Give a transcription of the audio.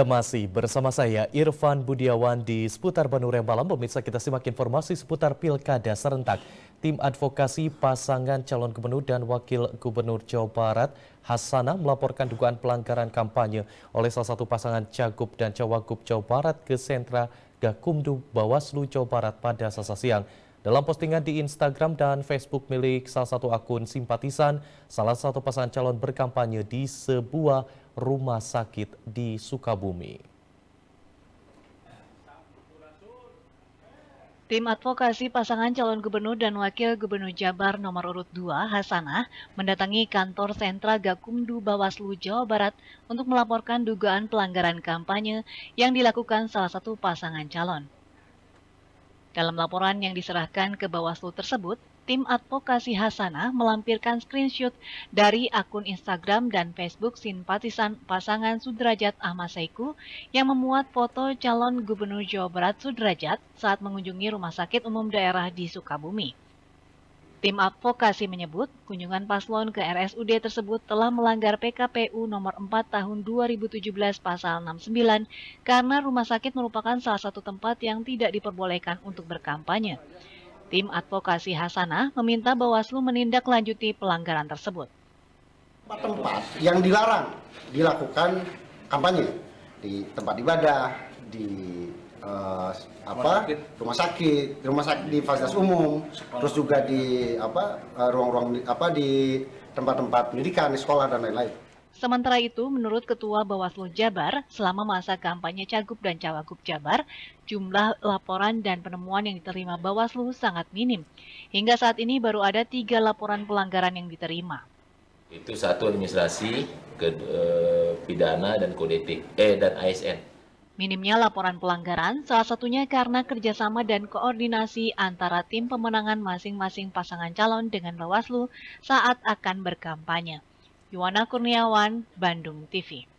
Masih bersama saya Irfan Budiawan di seputar Bandung yang Malam. Pemirsa kita simak informasi seputar Pilkada serentak. Tim advokasi pasangan calon gubernur dan wakil gubernur Jawa Barat Hasanah melaporkan dugaan pelanggaran kampanye oleh salah satu pasangan Cagup dan Cawagup Jawa Barat ke sentra Gakumdu Bawaslu Jawa Barat pada selasa siang. Dalam postingan di Instagram dan Facebook milik salah satu akun simpatisan, salah satu pasangan calon berkampanye di sebuah rumah sakit di Sukabumi. Tim advokasi pasangan calon gubernur dan wakil gubernur Jabar nomor urut 2 Hasanah mendatangi kantor sentra Gakumdu Bawaslu Jawa Barat untuk melaporkan dugaan pelanggaran kampanye yang dilakukan salah satu pasangan calon. Dalam laporan yang diserahkan ke Bawaslu tersebut, tim advokasi Hasanah melampirkan screenshot dari akun Instagram dan Facebook simpatisan pasangan Sudrajat Ahmad Saiku yang memuat foto calon Gubernur Jawa Barat Sudrajat saat mengunjungi Rumah Sakit Umum Daerah di Sukabumi. Tim advokasi menyebut kunjungan paslon ke RSUD tersebut telah melanggar PKPU nomor 4 tahun 2017 pasal 69 karena rumah sakit merupakan salah satu tempat yang tidak diperbolehkan untuk berkampanye. Tim advokasi Hasanah meminta Bawaslu menindaklanjuti pelanggaran tersebut. Tempat-tempat yang dilarang dilakukan kampanye di tempat ibadah, di apa sakit. rumah sakit rumah sakit di fasilitas umum sekolah. terus juga di apa eh, ruang-ruang apa di tempat-tempat pendidikan di sekolah dan lain-lain. Sementara itu, menurut Ketua Bawaslu Jabar, selama masa kampanye Cagup dan Cawagup Jabar, jumlah laporan dan penemuan yang diterima Bawaslu sangat minim. Hingga saat ini baru ada tiga laporan pelanggaran yang diterima. Itu satu administrasi, ke, eh, pidana, dan kode etik, eh, dan ASN. Minimnya laporan pelanggaran salah satunya karena kerjasama dan koordinasi antara tim pemenangan masing-masing pasangan calon dengan Bawaslu saat akan berkampanye. Yuwana Kurniawan, Bandung TV.